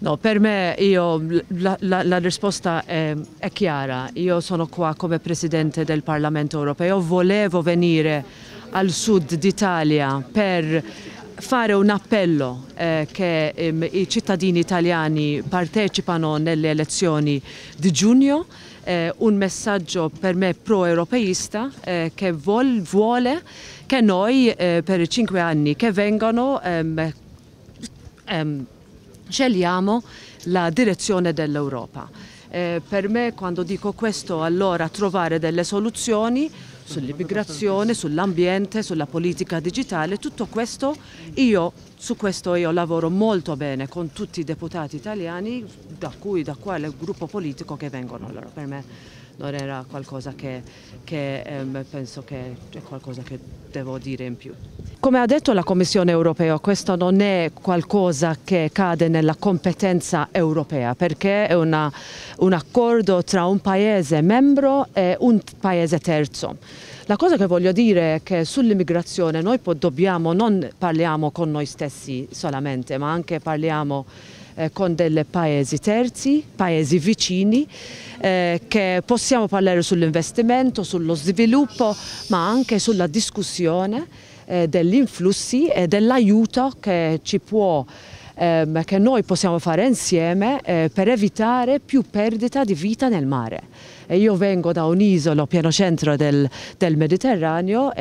No, per me io, la, la, la, risposta è, è, chiara. Io sono qua come Presidente del Parlamento europeo. Volevo venire al sud d'Italia per fare un appello eh, che eh, i cittadini italiani partecipano nelle elezioni di giugno. Eh, un messaggio per me pro-europeista eh, che vol, vuole che noi eh, per i cinque anni che vengono ehm, ehm, celiamo la direzione dell'Europa. Eh, per me quando dico questo allora trovare delle soluzioni sull'immigrazione, sull'ambiente, sulla politica digitale, tutto questo io su questo io lavoro molto bene con tutti i deputati italiani da cui da quale gruppo politico che vengono. Allora per me non era qualcosa che, che ehm, penso che è qualcosa che devo dire in più. Come ha detto la Commissione europea, questo non è qualcosa che cade nella competenza europea, perché è una, un accordo tra un Paese membro e un Paese terzo. La cosa che voglio dire è che sull'immigrazione noi dobbiamo, non parliamo con noi stessi solamente, ma anche parliamo eh, con dei paesi terzi, paesi vicini, eh, che possiamo parlare sull'investimento, sullo sviluppo, ma anche sulla discussione eh, degli influssi e dell'aiuto che ci può ehm, che noi possiamo fare insieme eh, per evitare più perdita di vita nel mare. io vengo da un'isola, pieno centro del, del Mediterraneo,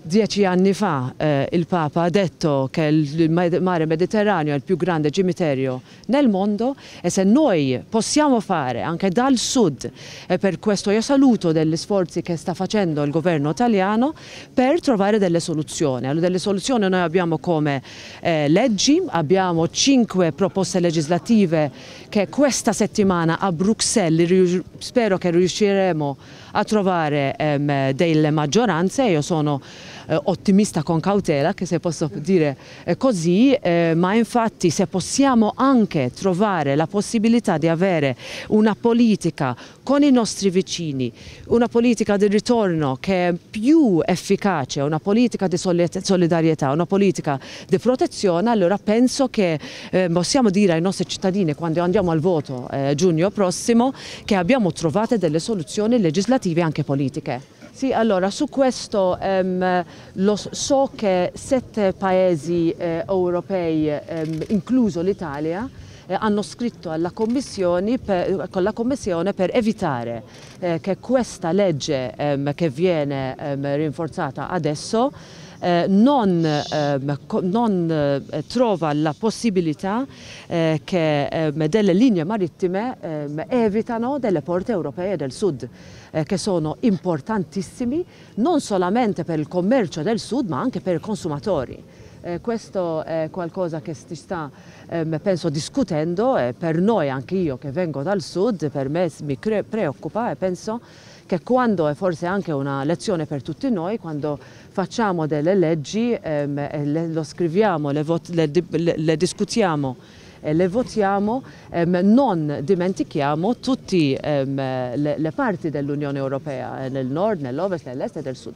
Dieci anni fa eh, il Papa ha detto che il mare Mediterraneo è il più grande cimitero nel mondo e se noi possiamo fare anche dal sud, e per questo io saluto degli sforzi che sta facendo il governo italiano per trovare delle soluzioni. Allora, delle soluzioni noi abbiamo come eh, leggi, abbiamo cinque proposte legislative che questa settimana a Bruxelles spero che riusciremo a trovare ehm, delle maggioranze. Io sono eh, ottimista con cautela, che se posso dire eh, così, eh, ma infatti se possiamo anche trovare la possibilità di avere una politica con i nostri vicini, una politica di ritorno che è più efficace, una politica di solidarietà, una politica di protezione, allora penso che eh, possiamo dire ai nostri cittadini quando andiamo al voto eh, giugno prossimo che abbiamo trovato delle soluzioni legislative e anche politiche. Sì, allora su questo ehm, lo, so che sette paesi eh, europei, ehm, incluso l'Italia, eh, hanno scritto alla commissione per, con la Commissione per evitare eh, che questa legge ehm, che viene ehm, rinforzata adesso eh, non, ehm, eh, non trova la possibilità eh, che ehm, delle linee marittime ehm, evitano delle porte europee del sud eh, che sono importantissimi non solamente per il commercio del sud ma anche per i consumatori. Eh, questo è qualcosa che si sta, ehm, penso, discutendo e per noi, anche io che vengo dal sud, per me mi preoccupa e penso che quando, e forse anche una lezione per tutti noi, quando facciamo delle leggi, ehm, le, lo scriviamo, le, le, le discutiamo e le votiamo, ehm, non dimentichiamo tutte ehm, le, le parti dell'Unione Europea, eh, nel nord, nell'ovest, nell'est e nel sud.